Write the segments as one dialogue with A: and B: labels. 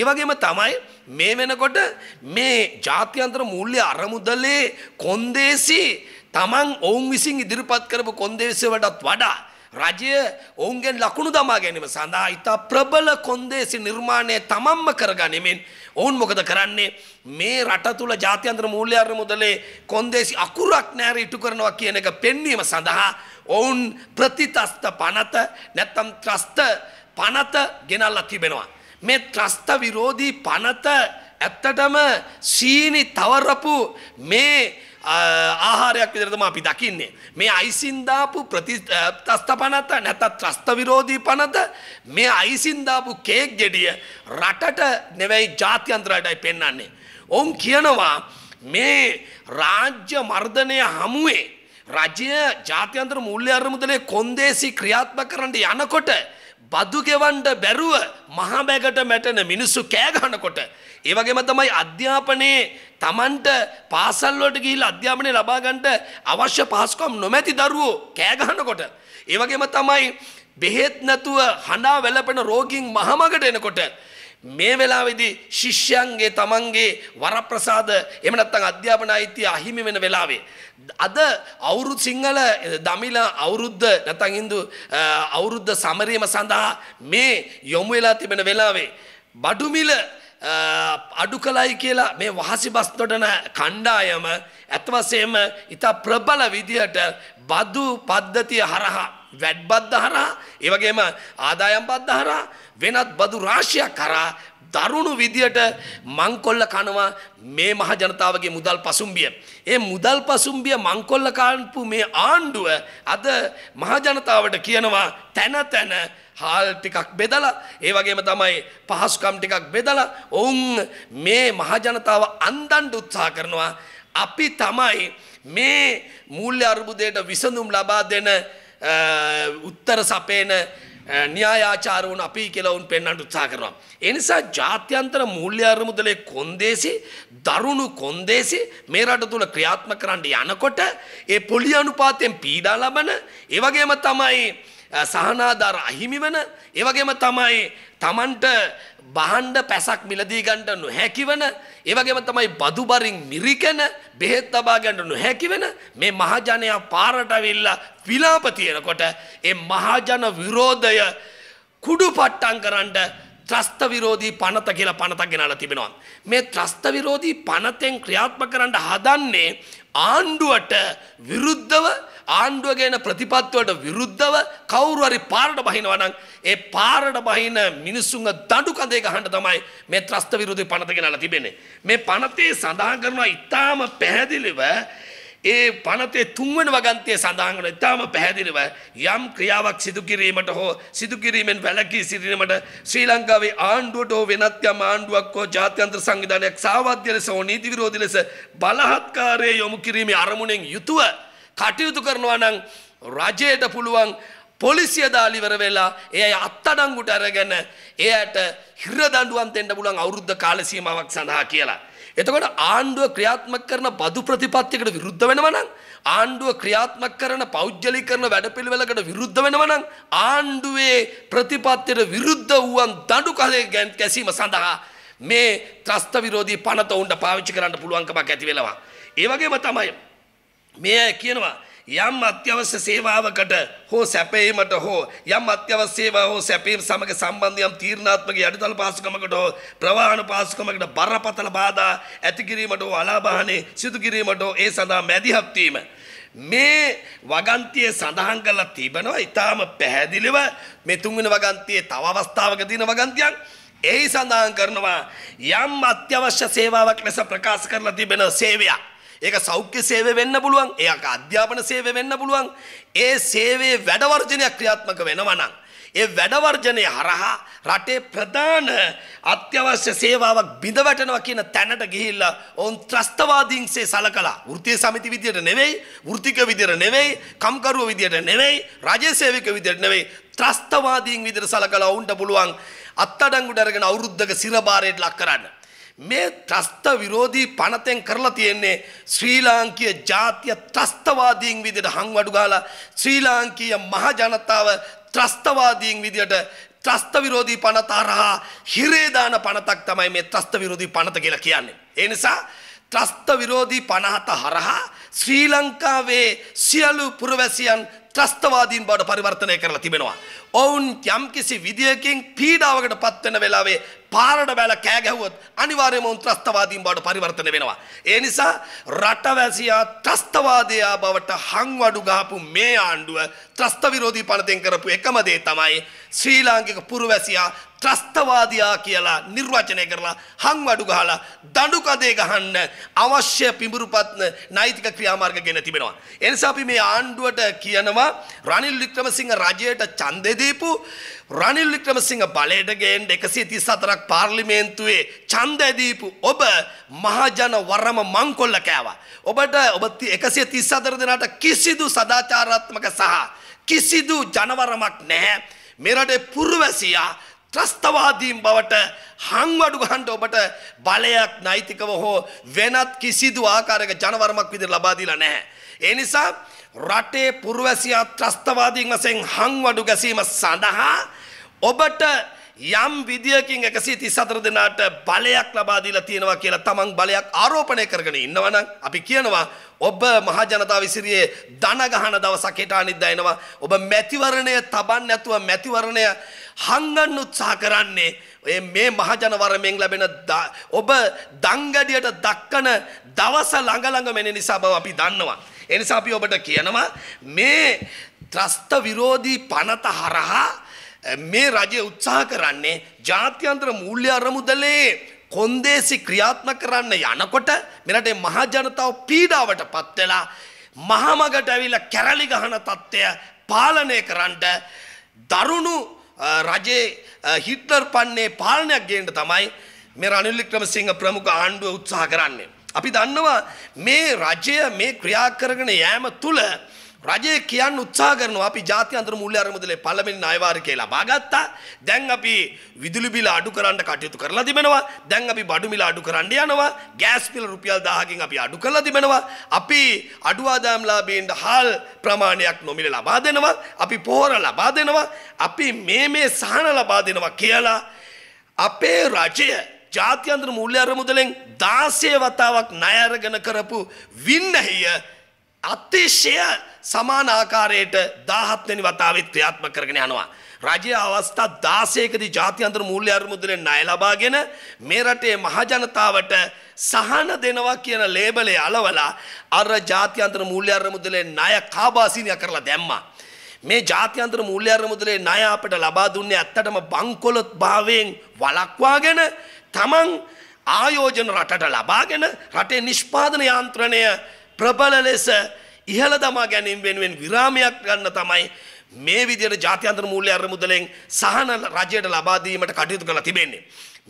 A: ඒ වගේම තමයි මේ වෙනකොට මේ ජාත්‍යන්තර මූල්‍ය අරමුදලේ කොන්දේසි තමන් ඔවුන් විසින් ඉදිරිපත් කරපු කොන්දේසිය වඩත් වඩා රජය ඔවුන්ගෙන් ලකුණු දමා ගැනීම සඳහා ඉතා ප්‍රබල කොන්දේසි නිර්මාණය තමන්ම කරගනිමින් ඔවුන් මොකද කරන්නේ මේ රට තුල ජාත්‍යන්තර මූල්‍ය අරමුදලේ කොන්දේසි අකුරක් නැර ඉටු කරනවා කියන එක පෙන්වීම සඳහා ඔවුන් ප්‍රතිතස්ත පනත නැත්නම් ත්‍රස්ත පනත ගෙනල්ලා තිබෙනවා මේ ත්‍රස්ත විරෝධී පනත ඇත්තටම සීනි තවරපු මේ ආහාරයක් විදිහට තමයි අපි දකින්නේ. මේ අයිසින් දාපු ප්‍රතිස්ත පනත නැත්නම් ත්‍රස්ත විරෝධී පනත මේ අයිසින් දාපු කේක් ගෙඩිය රටට නෙවෙයි ජාත්‍යන්තරයටයි පෙන්වන්නේ. ඔවුන් කියනවා මේ රාජ්‍ය මර්ධනය හමුවේ රජය ජාත්‍යන්තර මූල්‍ය අරමුදලේ කොන්දේසි ක්‍රියාත්මක කරන්න යනකොට බදු ගෙවන්ඩ බැරුව මහබැගට මැටෙන මිනිස්සු කෑගහනකොට. ඒවගේම තමයි අධ්‍යාපනයේ තමන්ට පාසල්ලොට ගිල් අධ්‍යාපනය ලබාගන්ට අවශ්‍ය පාස්කොම් නොමැති දරුවෝ කෑගහනකොට. ඒවගේම තමයි බෙහෙත් නැතුව හඬා වැලපෙන රෝගීන් මහමකට එනකොට මේ වෙලාවේදී ශිෂ්‍යයන්ගේ තමන්ගේ වරප්‍රසාද එහෙම නැත්නම් අධ්‍යාපන අයිතිය අහිමි වෙන වෙලාවේ අද අවුරුදු සිංහල දමිළ අවුරුද්ද නැත්නම් Hindu අවුරුද්ද සමරීම සඳහා මේ යොමු වෙලා තිබෙන වෙලාවේ බඩුමිල අඩු කලයි කියලා මේ වහසි බස් දොඩන කණ්ඩායම ඇත්වසේම ඉතා ප්‍රබල විදිහට බදු පද්ධතිය හරහා වැඩ්බද්ද හරහා ඒ වගේම ආදායම් බද්ද හරහා වෙනත් බදු රාශියක් කරා දරුණු විදියට මංකොල්ල කනවා මේ මහ ජනතාවගේ මුදල් පසුම්බිය. ඒ මුදල් පසුම්බිය මංකොල්ල කාන්පු මේ ආණ්ඩුව අද මහ ජනතාවට කියනවා තැන තැන හාල් ටිකක් බෙදලා ඒ වගේම තමයි පහසුකම් ටිකක් බෙදලා ඔවුන් මේ මහ ජනතාව අන්දන්ඩ උත්සාහ කරනවා අපි තමයි මේ මූල්‍ය අර්බුදයට විසඳුම් ලබා දෙන උත්තර සපේන න්‍යායාචාරවුන් අපි කෙලවුන් පෙන්න්නට උත්සා කරවා. එනිසා ජාත්‍යන්තර මුූල්්‍යාර මුදලේ කොන්දේසි දරුණු කොන්දේසි මේ රට තුළ ක්‍රියාත්ම කරන්න යනකොට ඒ පොලි අනුපාතයෙන් පීඩා ලබන ඒවගේම තමයි සහනාධාර අහිමි වන ඒවගේම තමයි තමන්ට බහන්ඩ පැසක් මිලදී ගන්නට නොහැකිවන ඒවගේම තමයි බදුබරින් මිරිකෙන බෙහෙත් තබා ගන්නට නොහැකිවෙන මේ මහජනයා පාරට ඇවිල්ලා විලාප තියෙනකොට ඒ මහජන විරෝධය කුඩු පට්ටම් කරන්න ත්‍රස්ත විරෝධී පනත කියලා පනතක් ගෙනලා තිබෙනවා. මේ ත්‍රස්ත විරෝධී පනතෙන් ක්‍රියාත්මක කරන්න හදන්නේ ආණ්ඩුවට විරුද්ධව ආණ්ඩුව ගැන ප්‍රතිපත්තිවලට විරුද්ධව කවුරු හරි පාරට බහිනවා නම් ඒ පාරට බහින මිනිස්සුන්ගේ දඬු කඳේ ගහන්න තමයි මේ ත්‍රස්ත විරෝධී පනත ගෙනලා තිබෙන්නේ. මේ පනතේ සඳහන් කරනවා ඊටාම පැහැදිලිව ඒ පනතේ තුන්වන වගන්තිය සඳහන් වන ඉතාම පැහැදිලිව යම් ක්‍රියාවක් සිදු කිරීමට හෝ සිදු කිරීමෙන් වැළකී සිටීමට ශ්‍රී ලංකාවේ ආණ්ඩුවට හෝ වෙනත් යම් ආණ්ඩුවක් හෝ ජාත්‍යන්තර සංවිධානයක් සාවාද්‍ය ලෙස හෝ නීති විරෝධී ලෙස බලහත්කාරයේ යොමු කිරීමේ අරමුණෙන් යුතුව කටයුතු කරනවා නම් රජයට පුළුවන් පොලිසිය දාලිවර වෙලා එය අත්තඩංගුට අරගෙන එයට හිර දඬුවම් දෙන්න පුළුවන් අවුරුද්ද කාල සීමාවක් සඳහා කියලා. එතකොට ආණ්ඩුව ක්‍රියාත්මක කරන බදු ප්‍රතිපත්තියකට විරුද්ධ වෙනවා නම් ආණ්ඩුව ක්‍රියාත්මක කරන පෞද්ගලීකරණ වැඩපිළිවෙලකට විරුද්ධ වෙනවා නම් ආණ්ඩුවේ ප්‍රතිපත්තියට විරුද්ධ වූවන් දඬු කලේ ගැසීම සඳහා මේ ත්‍රස්ත විරෝධී පනත උන්ට පාවිච්චි කරන්න පුළුවන්කමක් ඇති වෙනවා. ඒ වගේම තමයි මේ අය කියනවා යම් අත්‍යවශ්‍ය සේවාවකට හෝ සැපීමට හෝ යම් අත්‍යවශ්‍ය සේවා හෝ සැපීම සමග සම්බන්ධ යම් තීර්ණාත්මක යටිතල පාසුකමකට හෝ ප්‍රවාහන පාසුකමකට බරපතල බාධා ඇති කිරීමට හෝ අලාභහනේ සිදු කිරීමට හෝ ඒ සඳහා මැදිහත් වීම මේ වගන්තියේ සඳහන් කරලා තිබෙනවා ඊටාම පැහැදිලිව මේ තුන්වෙනි වගන්තියේ තව අවස්ථාවක තියෙන වගන්තියක් එහි සඳහන් කරනවා යම් අත්‍යවශ්‍ය සේවාවක් ලෙස ප්‍රකාශ කරලා තිබෙන සේවයක් ඒක සෞඛ්‍ය සේවය වෙන්න පුළුවන්. ඒක අධ්‍යාපන සේවය වෙන්න පුළුවන්. ඒ සේවයේ වැඩවර්ජනය ක්‍රියාත්මක වෙනවා නම් ඒ වැඩවර්ජනය හරහා රටේ ප්‍රධාන අත්‍යවශ්‍ය සේවාවක් බිඳ වැටෙනවා කියන තැනට ගිහිල්ලා ඔවුන් ත්‍රස්තවාදීන්සේ සලකලා වෘත්තීය සමිති විදියට නෙවෙයි වෘත්තික විදියට නෙවෙයි කම්කරුව විදියට නෙවෙයි රජය සේවක විදියට නෙවෙයි ත්‍රස්තවාදීන් විදියට සලකලා ඔවුන්ට පුළුවන් අත්අඩංගුවට අරගෙන අවුරුද්දක සිරබාරයට ලක් කරන්න මේ ත්‍රස්ත විරෝධී පනතෙන් කරලා තියෙන්නේ ශ්‍රී ලාංකීය ජාතිය ත්‍රස්තවාදීන් විදිහට හංවඩු ගාලා ශ්‍රී ලාංකීය මහ ජනතාව ත්‍රස්තවාදීන් විදිහට ත්‍රස්ත විරෝධී පනත අරහා හිරේ දාන පනතක් තමයි මේ ත්‍රස්ත විරෝධී පනත කියලා කියන්නේ. ඒ නිසා ත්‍රස්ත විරෝධී පනහත හරහා ශ්‍රී ලංකාවේ සියලු පුරවැසියන් ත්‍රස්තවාදීන් බවට පරිවර්තනය කරලා තිබෙනවා. ඔවුන් යම් කිසි විදියකින් පීඩාවකට පත්වෙන වෙලාවේ පාරට බැල කෑ ගැහුවොත් අනිවාර්යයෙන්ම උන් ත්‍රස්තවාදීන් බවට පරිවර්තනය වෙනවා. ඒ නිසා රටවැසියා ත්‍රස්තවාදයා බවට හංවඩු ගහපු මේ ආණ්ඩුව ත්‍රස්ත විරෝධී පනතෙන් කරපු එකම දේ තමයි ශ්‍රී ලාංකික පුරවැසියා ත්‍රස්තවාදයා කියලා නිර්වචනය කරලා හංවඩු ගහලා දඬු කදේ ගහන්න අවශ්‍ය පිඹුරුපත්න නෛතික ක්‍රියාමාර්ග ගෙන තිබෙනවා. ඒ නිසා අපි මේ ආණ්ඩුවට කියනවා රනිල් වික්‍රමසිංහ රජයට ඡන්දෙදී දීපු රනිල් වික්‍රමසිංහ බලයට ගේන්න 134ක් පාර්ලිමේන්තුවේ ඡන්දය දීපු ඔබ මහජන වරම මංකොල්ල කෑවා. ඔබට ඔබ 134 දෙනාට කිසිදු සදාචාරාත්මක සහ කිසිදු ජනවරමක් නැහැ. මෙරටේ පුරවැසියා ත්‍රස්තවාදීන් බවට හංවඩු ගහන්ට ඔබට බලයක් නෛතිකව හෝ වෙනත් කිසිදු ආකාරයක ජනවරමක් විදිහට ලබා දීලා නැහැ. ඒ නිසා රටේ පුරවැසියා ත්‍රස්තවාදීන් වශයෙන් හංවඩු ගැසීම සඳහා ඔබට යම් විදියකින් 134 දෙනාට බලයක් ලබා දීලා තියෙනවා කියලා තමන් බලයක් ආරෝපණය කරගෙන ඉන්නවනම් අපි කියනවා ඔබ මහ ජනතාව විසිරියේ ධන ගහන දවසක් හෙට අනිද්දා එනවා ඔබ මැතිවරණය තබන්න නැතුව මැතිවරණය හංගන්න උත්සාහ කරන්නේ ඔය මේ මහජනවරමෙන් ලැබෙන ඔබ දංගඩියට දක්කන දවස ළඟ ළඟම එන නිසා බව අපි දන්නවා එනිසා අපි ඔබට කියනවා මේ ත්‍රස්ත විරෝධී පනත හරහා මේ රජය උත්සාහ කරන්නේ ජාත්‍යන්තර මූල්‍ය අරමුදලේ කොන්දේසි ක්‍රියාත්මක කරන්න යනකොට මෙරටේ මහා ජනතාව පීඩාවට පත් වෙලා මහමගට ඇවිල්ලා කැරලි ගහන తත්වය පාලනය කරන්න දරුණු රජේ හිට්ලර් පන්නේ පාලනයක් ගේන්න තමයි මේ රනිල් වික්‍රමසිංහ ප්‍රමුඛ ආණ්ඩුව උත්සාහ කරන්නේ අපි දන්නවා මේ රජය මේ ක්‍රියා කරගෙන යෑම තුළ රජය කියන්න උත්සා කරනවා අපි ජාති අන්තර මුල්‍ය අරමුදලේ පළමෙන් ණයවාරි කියලා බාගත්තා. දැන් අපි විදුලි බිල අඩු කරන්න කටයුතු කරලා තිබෙනවා. දැන් අපි බඩු මිල අඩු කරන්න යනවා. ගෑස් බිල රුපියල් 1000කින් අපි අඩු කරලා තිබෙනවා. අපි අඩු ආදායම්ලාභීන්ට හාල් ප්‍රමාණයක් නොමිල ලබා දෙනවා. අපි පොහොර ලබා දෙනවා. අපි මේ මේ සහන ලබා දෙනවා කියලා අපේ රජය ජාත්‍යන්තර මුල්‍ය අරමුදලෙන් දාසය වතාවක් නයරගෙන කරපු වින්නහිය අතිශය සමාන ආකාරයට දාහත්වනි වතාවත් ක්‍රියාත්ම කරගෙන යනවා. රජය අවස්ථා දාසයකදී ජාතියන්තර මූල්‍ය අරමුදලෙන් ණය ලබාගෙන මේ රටේ මහජනතාවට සහන දෙනවා කියන ලේබලේ අලවලා අර ජාතියන්තර මූල්‍ය අරමුදලෙන් ණය කාබාසිනිය කරලා දැම්මා. මේ ජාතියන්තර මූල්‍ය අරමුදලේ ණය අපට ලබා දුන්නේ ඇත්තටම බංකොලොත් භාවයෙන් වළක්වාගෙන තමන් ආයෝජන රටට ලබාගෙන රටේ නිෂ්පාදන යාන්ත්‍රණය ප්‍රබල ලෙස ඉහළ දමා ගැනීම වෙනුවෙන් විරාමයක් ගන්න තමයි මේ විදිහට ජාත්‍යන්තර මූල්‍ය අරමුදලෙන් සහන රජයට ලබා දීමට කටයුතු කරලා තිබෙන්නේ.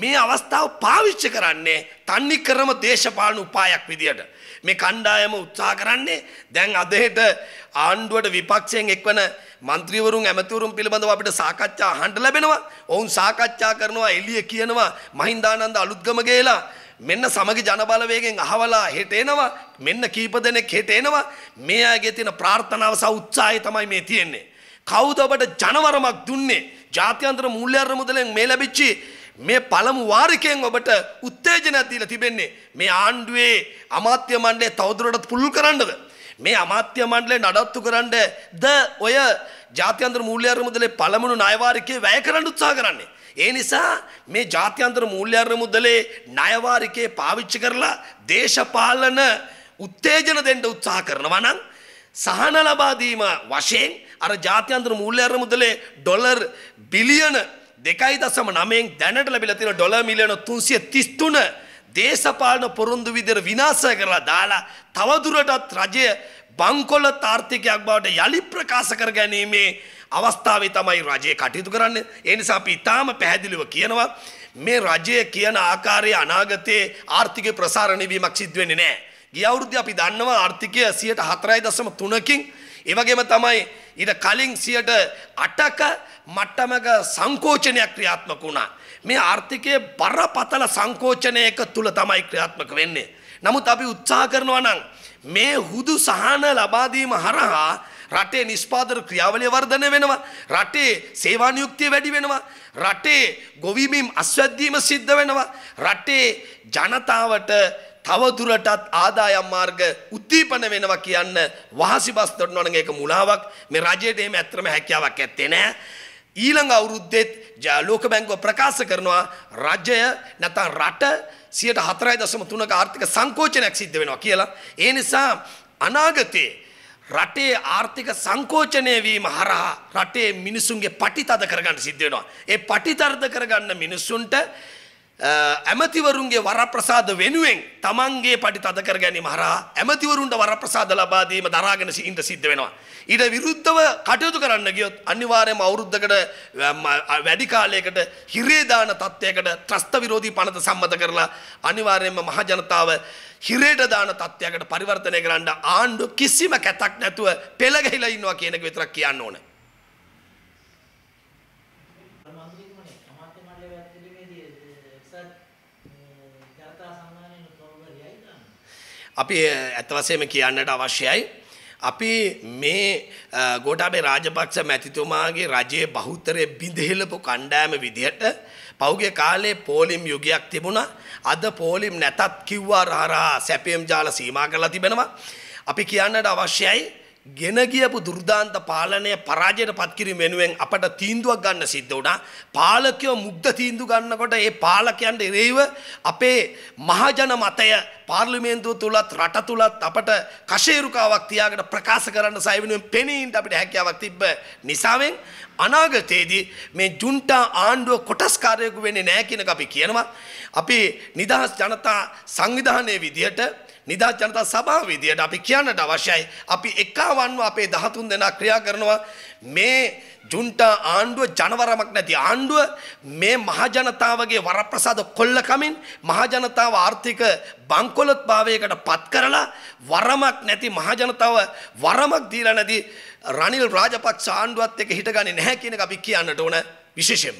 A: මේ අවස්ථාව පාවිච්චි කරන්නේ තන්නි ක්‍රම දේශපාලන උපායක් විදියට. මේ කණ්ඩායම උත්සාහ කරන්නේ දැන් අදහෙට ආණ්ඩුවට විපක්ෂයෙන් එක්වන මන්ත්‍රීවරුන් ඇමතිවරුන් පිළිබඳව අපිට සාකච්ඡා අහන්න ලැබෙනවා. ඔවුන් සාකච්ඡා කරනවා එළිය කියනවා මහින්දානන්ද අලුත්ගම ගේලා මෙන්න සමග ජනබලවේගෙන් අහවලා හෙට එනවා මෙන්න කීප දෙනෙක් හෙට එනවා මේ අයගේ තියෙන ප්‍රාර්ථනාව සහ උත්සාහය තමයි මේ තියෙන්නේ කවුද ඔබට ජනවරමක් දුන්නේ? ජාත්‍යන්තර මූල්‍යාර්ජන මුදලෙන් මේ ලැබිච්ච මේ පළමු වාරිකයෙන් ඔබට උත්තේජනයක් දීලා තිබෙන්නේ. මේ ආණ්ඩුවේ අමාත්‍ය මණ්ඩලය තවදුරටත් පුළුල් කරන්නද? මේ අමාත්‍ය මණ්ඩලය නඩත්තු කරන්න ද ඔය ජාත්‍යන්තර මූල්‍යාර්ජන මුදලේ පළමුණු ණයවාරිකයේ වැය කරන්න උත්සාහ කරන්නේ. ඒ නිසා මේ ජාත්‍යන්තර මූල්‍යාර්ජන මුදලේ ණයවාරිකයේ පාවිච්චි කරලා දේශපාලන උත්තේජන දෙන්න උත්සාහ කරනවා නම් සහන ලබා දීම වශයෙන් අර ජාත්‍යන්තර මූල්‍යර මුදලේ ඩොලර් බිලියන දෙකයි දසම නමයෙන් දැනට ලැබිලා තියෙන ඩොලර් මිලියන 333 දේශපාලන පොරොන්දු විදිහට විනාශ කරලා දාලා තවදුරටත් රජය බංකොල තාර්ථිකයක් බවට යලි ප්‍රකාශ කර ගැනීමේ අවස්ථාවේ තමයි රජය කටයුතු කරන්නේ. ඒ නිසා අපි ඊටාම පැහැදිලිව කියනවා මේ රජය කියන ආකාරයේ අනාගතයේ ආර්ථික ප්‍රසාරණය වීමක් සිද්ධ වෙන්නේ නැහැ. ගිය අවුරුද්දේ අපි දන්නවා ආර්ථිකය 104.3කින් ඒ වගේම තමයි ඉට කලින් සියට අටක මට්ටමක සංකෝචනයක් ක්‍රියාත්මක වුණා. මේ ආර්ථිකය බරපතල සංකෝචනයක තුළ තමයි ක්‍රියාත්මක වෙන්නේ. නමුත් අපි උත්සාහ කරනවා නම් මේ හුදු සහන ලබාදීම හරහා රටේ නිෂ්පාදන ක්‍රියාවලිය වර්ධනය වෙනවා. රටේ සේවා නියුක්තිය වැඩි වෙනවා. රටේ ගොවිමිම් අස්වැද්දීම සිද්ධ වෙනවා. රටේ ජනතාවට තවදුරටත් ආදායම් මාර්ග උද්දීපන වෙනවා කියන්න වහසි බස් දොඩනවා නම් ඒක මුලාවක් මේ රජයට එහෙම ඇත්තම හැකියාවක් ඇත්තේ නෑ ඊළඟ අවුරුද්දෙත් ලෝක බැංකුව ප්‍රකාශ කරනවා රජය නැත්නම් රට 104.3ක ආර්ථික සංකෝචනයක් සිද්ධ වෙනවා කියලා ඒ නිසා අනාගතේ රටේ ආර්ථික සංකෝචනය වීම හරහා රටේ මිනිසුන්ගේ පටිතද කරගන්න සිද්ධ වෙනවා ඒ පටිතරද කරගන්න මිනිසුන්ට ඇමතිවරුන්ගේ වරප්‍රසාද වෙනුවෙන් තමන්ගේ පටි තදකර ගැනීම හරහා ඇමතිවරුන්ට වරප්‍රසාද ලබා දීම දරාගෙන ඉඳ සිද්ධ වෙනවා. ඊට විරුද්ධව කටයුතු කරන්න ගියොත් අනිවාර්යයෙන්ම අවුරුද්දකට වැඩි කාලයකට හිරේ දාන තත්ත්වයකට ත්‍රස්ත විරෝධී පනත සම්මත කරලා අනිවාර්යයෙන්ම මහ ජනතාව හිරේට දාන තත්ත්වයකට පරිවර්තනය කරන්න ආණ්ඩු කිසිම කැතක් නැතුව පෙළ ගහිලා ඉන්නවා කියන එක විතරක් කියන්න ඕනේ. අපි eh, ඇතවසේම කියන්නට අවශ්‍යයි. අපි මේ eh, ගෝටාබේ රාජපක්ෂ මැතිතුමාගේ රජයේ බහුතරය බිඳහෙලපු කණ්ඩෑම විදිහට පෞගේ කාලේ පෝලිම් යුගයක් තිබුණා. අද පෝලිම් නැතත් කිව්වා රහරා සැපියම් ජාල සීමා කරලා තිබෙනවා. අපි කියන්නට අවශ්‍යයි ගෙන ගියපු දුර්දාන්ත පාලනය පරාජයට පත්කිරීම වෙනුවෙන් අපට තීන්දුවක් ගන්න සිද්ධ වුණා. පාලකයෝ මුග්ධ තීන්දුව ගන්නකොට ඒ පාලකයන්ට එරෙහිව අපේ මහජන මතය පාර්ලිමේන්තුව තුලත් රට තුලත් අපට කශේරුකාවක් තියාගෙන ප්‍රකාශ කරන්න සහ වෙනුවෙන් පෙනීන්න අපිට හැකියාවක් තිබ්බ නිසාවෙන් අනාගතයේදී මේ ජුන්ටා ආණ්ඩුව කොටස්කාරයෙකු වෙන්නේ නැහැ කියනක අපි කියනවා. අපි නිදහස් ජනතා සංවිධානයේ විදිහට නිදා ජනතා සභාව විදියට අපි කියන්නට අවශ්‍යයි අපි එකවන්ව අපේ 13 දෙනා ක්‍රියා කරනවා මේ ජුන්ටා ආණ්ඩුව ජනවරමක් නැති ආණ්ඩුව මේ මහජනතාවගේ වරප්‍රසාද කොල්ලකමින් මහජනතාව ආර්ථික බංකොලොත්භාවයකට පත් කරලා වරමක් නැති මහජනතාව වරමක් දීලා නැති රනිල් රාජපක්ෂ ආණ්ඩුවත් එක්ක හිටගන්නේ නැහැ කියන එක අපි කියන්නට ඕන විශේෂයෙන්ම